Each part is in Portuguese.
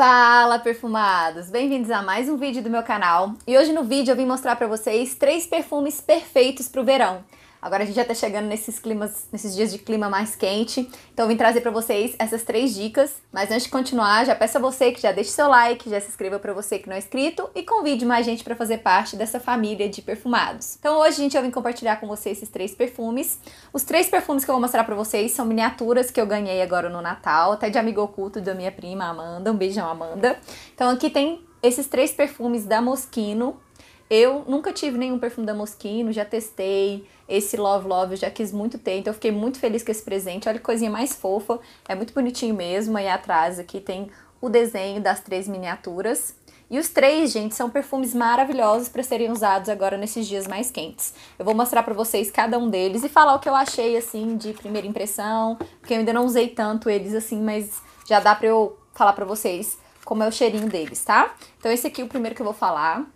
Fala perfumados! Bem-vindos a mais um vídeo do meu canal e hoje no vídeo eu vim mostrar para vocês três perfumes perfeitos para o verão. Agora a gente já está chegando nesses climas, nesses dias de clima mais quente. Então eu vim trazer para vocês essas três dicas. Mas antes de continuar, já peço a você que já deixe seu like, já se inscreva para você que não é inscrito e convide mais gente para fazer parte dessa família de perfumados. Então hoje gente eu vim compartilhar com vocês esses três perfumes. Os três perfumes que eu vou mostrar para vocês são miniaturas que eu ganhei agora no Natal, até de amigo oculto da minha prima Amanda. Um beijão Amanda. Então aqui tem esses três perfumes da Moschino, eu nunca tive nenhum perfume da Moschino, já testei. Esse Love Love eu já quis muito ter, então eu fiquei muito feliz com esse presente. Olha que coisinha mais fofa, é muito bonitinho mesmo. Aí atrás aqui tem o desenho das três miniaturas. E os três, gente, são perfumes maravilhosos para serem usados agora nesses dias mais quentes. Eu vou mostrar para vocês cada um deles e falar o que eu achei assim de primeira impressão, porque eu ainda não usei tanto eles assim, mas já dá para eu falar para vocês como é o cheirinho deles, tá? Então esse aqui é o primeiro que eu vou falar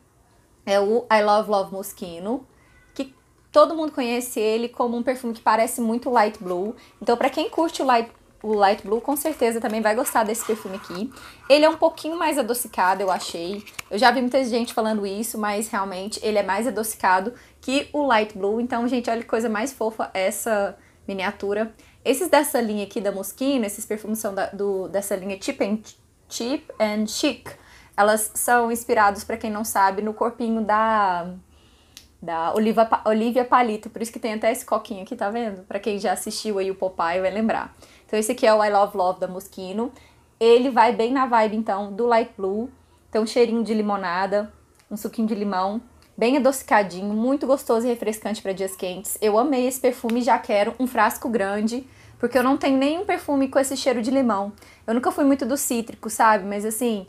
é o I Love Love Moschino, que todo mundo conhece ele como um perfume que parece muito light blue. Então, para quem curte o light, o light blue, com certeza também vai gostar desse perfume aqui. Ele é um pouquinho mais adocicado, eu achei. Eu já vi muita gente falando isso, mas realmente ele é mais adocicado que o light blue. Então, gente, olha que coisa mais fofa essa miniatura. Esses dessa linha aqui da Moschino, esses perfumes são da, do, dessa linha Cheap and, cheap and Chic, elas são inspiradas, para quem não sabe, no corpinho da da Olivia, Olivia Palito, por isso que tem até esse coquinho aqui, tá vendo? Para quem já assistiu aí o Popeye vai lembrar. Então esse aqui é o I Love Love da Moschino. Ele vai bem na vibe então do Light Blue. Então cheirinho de limonada, um suquinho de limão, bem adocicadinho, muito gostoso e refrescante para dias quentes. Eu amei esse perfume e já quero um frasco grande, porque eu não tenho nenhum perfume com esse cheiro de limão. Eu nunca fui muito do cítrico, sabe? Mas assim,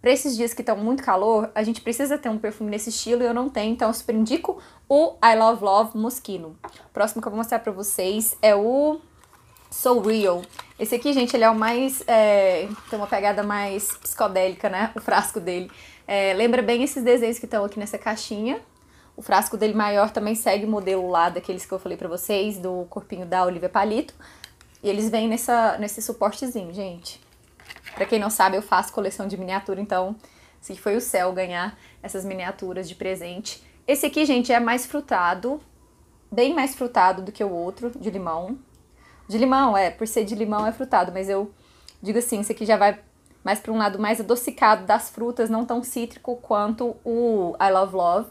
para esses dias que estão muito calor, a gente precisa ter um perfume nesse estilo e eu não tenho, então eu super indico o I Love Love Moschino. O próximo que eu vou mostrar para vocês é o So Real. Esse aqui, gente, ele é o mais. É, tem uma pegada mais psicodélica, né? O frasco dele. É, lembra bem esses desenhos que estão aqui nessa caixinha. O frasco dele maior também segue o modelo lá daqueles que eu falei para vocês, do corpinho da Olivia Palito. E eles vêm nessa, nesse suportezinho, gente. Para quem não sabe, eu faço coleção de miniatura, então se foi o céu ganhar essas miniaturas de presente. Esse aqui, gente, é mais frutado, bem mais frutado do que o outro, de limão. De limão, é, por ser de limão é frutado, mas eu digo assim, esse aqui já vai mais para um lado mais adocicado das frutas, não tão cítrico quanto o I Love Love.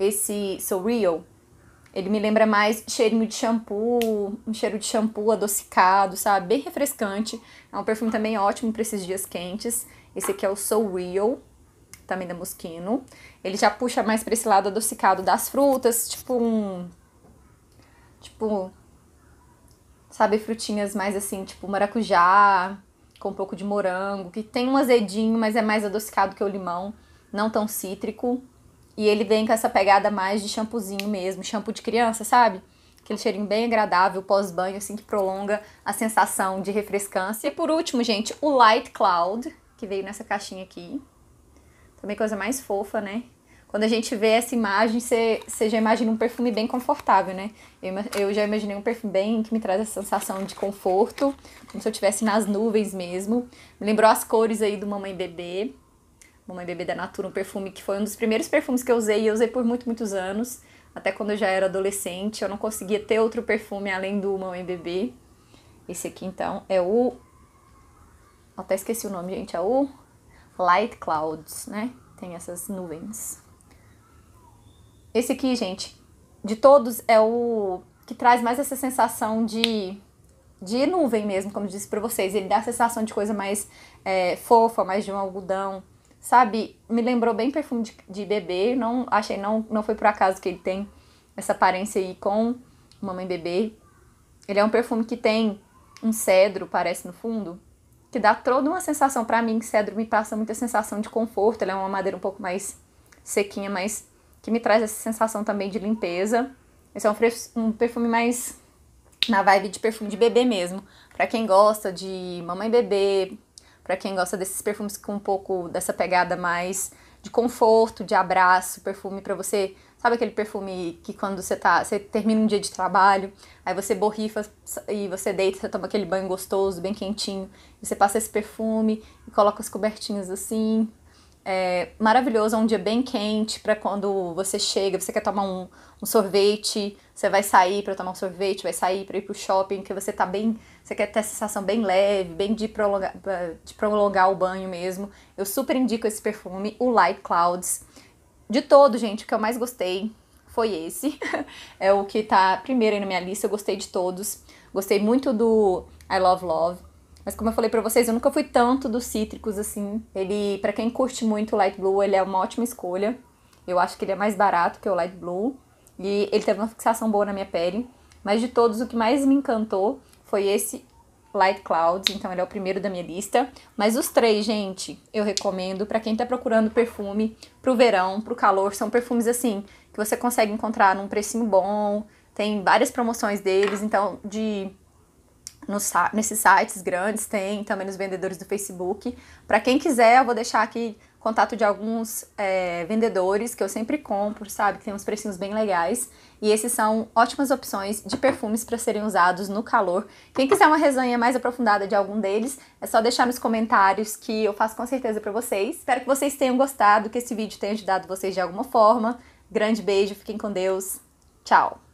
Esse So Real, ele me lembra mais cheirinho de shampoo, um cheiro de shampoo adocicado, sabe? Bem refrescante. É um perfume também ótimo para esses dias quentes. Esse aqui é o So Real, também da Moschino. Ele já puxa mais para esse lado adocicado das frutas, tipo um tipo sabe frutinhas mais assim, tipo maracujá, com um pouco de morango, que tem um azedinho, mas é mais adocicado que o limão, não tão cítrico. E ele vem com essa pegada mais de shampoozinho mesmo, shampoo de criança, sabe? Aquele cheirinho bem agradável pós-banho, assim, que prolonga a sensação de refrescância. E por último, gente, o Light Cloud, que veio nessa caixinha aqui. Também coisa mais fofa, né? Quando a gente vê essa imagem, você já imagina um perfume bem confortável, né? Eu, eu já imaginei um perfume bem que me traz essa sensação de conforto, como se eu estivesse nas nuvens mesmo. Me lembrou as cores aí do Mamãe Bebê. Mamãe Bebê da Natura, um perfume que foi um dos primeiros perfumes que eu usei e eu usei por muito, muitos anos. Até quando eu já era adolescente, eu não conseguia ter outro perfume além do Mamãe Bebê. Esse aqui, então, é o... Até esqueci o nome, gente. É o Light Clouds, né? Tem essas nuvens. Esse aqui, gente, de todos, é o que traz mais essa sensação de de nuvem mesmo, como eu disse para vocês. Ele dá a sensação de coisa mais é, fofa, mais de um algodão sabe, me lembrou bem perfume de, de bebê. Não achei, não, não foi por acaso que ele tem essa aparência aí com mamãe bebê. Ele é um perfume que tem um cedro, parece no fundo, que dá toda uma sensação para mim, cedro me passa muita sensação de conforto. Ele é uma madeira um pouco mais sequinha, mas que me traz essa sensação também de limpeza. Esse é um, um perfume mais na vibe de perfume de bebê mesmo, para quem gosta de mamãe bebê, para quem gosta desses perfumes com um pouco dessa pegada mais de conforto, de abraço, perfume para você, sabe aquele perfume que quando você tá, você termina um dia de trabalho, aí você borrifa e você deita, você toma aquele banho gostoso, bem quentinho, você passa esse perfume e coloca as cobertinhas assim. É maravilhoso, é um dia bem quente para quando você chega, você quer tomar um, um sorvete, você vai sair para tomar um sorvete, vai sair para ir pro shopping, que você tá bem você quer ter a sensação bem leve, bem de prolongar, eh, de prolongar o banho mesmo, eu super indico esse perfume, o Light Clouds. De todo, gente, o que eu mais gostei foi esse. é o que tá primeiro aí na minha lista, eu gostei de todos. Gostei muito do I Love Love. Mas como eu falei para vocês, eu nunca fui tanto dos cítricos assim. Ele, para quem curte muito o Light Blue, ele é uma ótima escolha. Eu acho que ele é mais barato que o Light Blue e ele teve uma fixação boa na minha pele. Mas de todos, o que mais me encantou foi esse Light Clouds, então ele é o primeiro da minha lista. Mas os três, gente, eu recomendo para quem tá procurando perfume pro verão, pro calor. São perfumes assim que você consegue encontrar num precinho bom. Tem várias promoções deles, então de nos, nesses sites grandes, tem também nos vendedores do Facebook. Para quem quiser, eu vou deixar aqui contato de alguns é, vendedores que eu sempre compro, sabe? Que tem uns precinhos bem legais. E esses são ótimas opções de perfumes para serem usados no calor. Quem quiser uma resenha mais aprofundada de algum deles, é só deixar nos comentários que eu faço com certeza para vocês. Espero que vocês tenham gostado, que esse vídeo tenha ajudado vocês de alguma forma. Grande beijo, fiquem com Deus. Tchau!